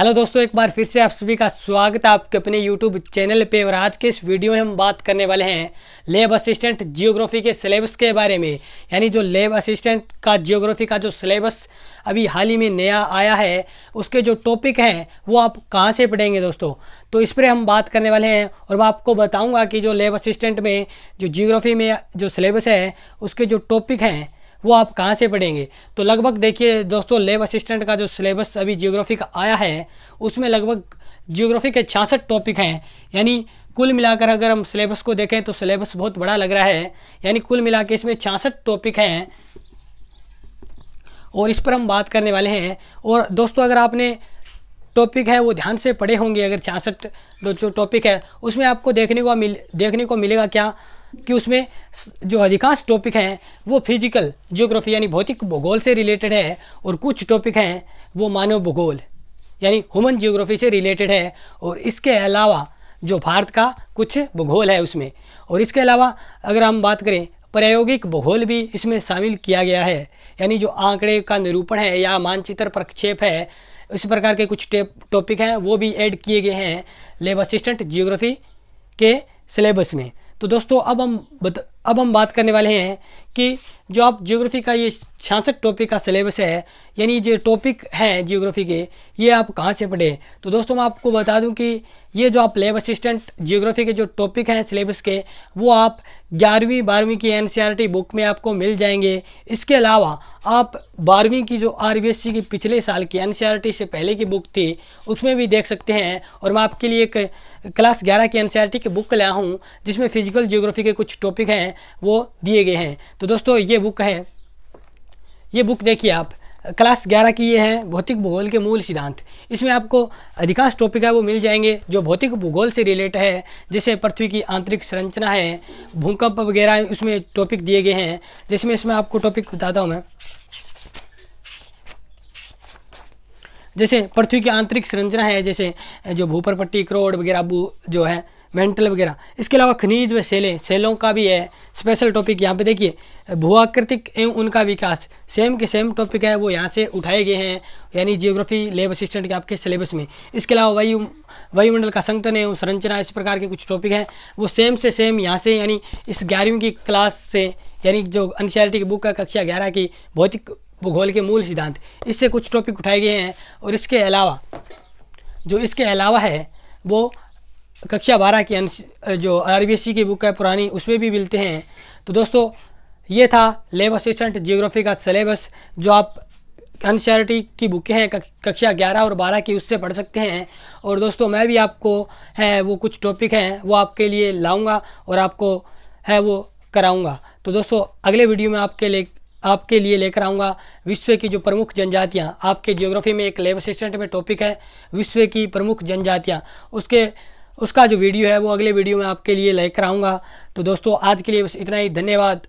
hello दोस्तों एक बार फिर से आप सभी का स्वागत है आपके अपने यूट्यूब चैनल पे और आज के इस वीडियो में हम बात करने वाले हैं लेब असिस्टेंट जियोग्राफी के सिलेबस के बारे में यानी जो लेब असिस्टेंट का जियोग्राफी का जो सिलेबस अभी हाल ही में नया आया है उसके जो टॉपिक हैं वो आप कहाँ से पढ़ेंगे दोस्तों तो इस पर हम बात करने वाले हैं और मैं आपको बताऊँगा कि जो लेब असिस्टेंट में जो जियोग्राफी में जो सिलेबस है उसके जो टॉपिक हैं वो आप कहाँ से पढ़ेंगे तो लगभग देखिए दोस्तों लेब असिस्टेंट का जो सिलेबस अभी जियोग्राफी का आया है उसमें लगभग जियोग्राफी के छियासठ टॉपिक हैं यानी कुल मिलाकर अगर हम सिलेबस को देखें तो सिलेबस बहुत बड़ा लग रहा है यानी कुल मिला के इसमें छियासठ टॉपिक हैं और इस पर हम बात करने वाले हैं और दोस्तों अगर आपने टॉपिक है वो ध्यान से पढ़े होंगे अगर छियासठ जो टॉपिक है उसमें आपको देखने को मिल देखने को मिलेगा क्या कि उसमें जो अधिकांश टॉपिक हैं वो फिजिकल जियोग्राफी यानी भौतिक भूगोल से रिलेटेड है और कुछ टॉपिक हैं वो मानव भूगोल यानी ह्यूमन जियोग्राफी से रिलेटेड है और इसके अलावा जो भारत का कुछ भूगोल है उसमें और इसके अलावा अगर हम बात करें प्रायोगिक भूगोल भी इसमें शामिल किया गया है यानी जो आंकड़े का निरूपण है या मानचित्र प्रक्षेप है इस प्रकार के कुछ टॉपिक हैं वो भी ऐड किए गए हैं लेब असिस्टेंट जियोग्राफी के सिलेबस में तो दोस्तों अब हम अब हम बात करने वाले हैं कि जो आप जियोग्राफी का ये छियासठ टॉपिक का सिलेबस है यानी जो टॉपिक हैं जियोग्राफी के ये आप कहाँ से पढ़े तो दोस्तों मैं आपको बता दूं कि ये जो आप लेब असिस्टेंट जियोग्राफी के जो टॉपिक हैं सिलेबस के वो आप ग्यारहवीं बारहवीं की एनसीईआरटी बुक e में आपको मिल जाएंगे इसके अलावा आप बारहवीं की जो आर की पिछले साल की एन e से पहले की बुक थी उसमें भी देख सकते हैं और मैं आपके लिए एक क्लास ग्यारह की एन e की बुक लाया हूँ जिसमें फिजिकल जियोग्राफी के कुछ टॉपिक हैं वो दिए गए हैं तो दोस्तों ये बुक है ये बुक देखिए आप क्लास ग्यारह की ये है भौतिक भूगोल के मूल सिद्धांत इसमें आपको अधिकांश टॉपिक है वो मिल जाएंगे जो भौतिक भूगोल से रिलेट है जैसे पृथ्वी की आंतरिक संरचना है भूकंप वगैरह उसमें टॉपिक दिए गए हैं जिसमें इसमें आपको टॉपिक बताता हूँ मैं जैसे पृथ्वी की आंतरिक संरचना है जैसे जो भूपर पट्टी करोड़ वगैरह जो है मेंटल वगैरह इसके अलावा खनिज व सेलें सेलों का भी है स्पेशल टॉपिक यहाँ पे देखिए आकृतिक एवं उनका विकास सेम के सेम टॉपिक है वो यहाँ से उठाए गए हैं यानी जियोग्राफी लेब असिस्टेंट के आपके सिलेबस में इसके अलावा वायु वायुमंडल का संगठन एवं संरचना इस प्रकार के कुछ टॉपिक हैं वो सेम से सेम यहाँ से यानी इस ग्यारहवीं की क्लास से यानी जो एनसीईआरटी की बुक है कक्षा ग्यारह की भौतिक भूगोल के मूल सिद्धांत इससे कुछ टॉपिक उठाए गए हैं और इसके अलावा जो इसके अलावा है वो कक्षा बारह की जो आर की बुक है पुरानी उसमें भी मिलते हैं तो दोस्तों ये था लेब असिस्टेंट जियोग्राफी का सिलेबस जो आप अनसर्टी की बुकें हैं कक्षा ग्यारह और बारह की उससे पढ़ सकते हैं और दोस्तों मैं भी आपको है वो कुछ टॉपिक हैं वो आपके लिए लाऊंगा और आपको है वो कराऊंगा तो दोस्तों अगले वीडियो में आपके ले आपके लिए लेकर आऊँगा विश्व की जो प्रमुख जनजातियाँ आपके जियोग्राफी में एक लेब असिस्टेंट में टॉपिक है विश्व की प्रमुख जनजातियाँ उसके उसका जो वीडियो है वो अगले वीडियो में आपके लिए लेकर आऊँगा तो दोस्तों आज के लिए बस इतना ही धन्यवाद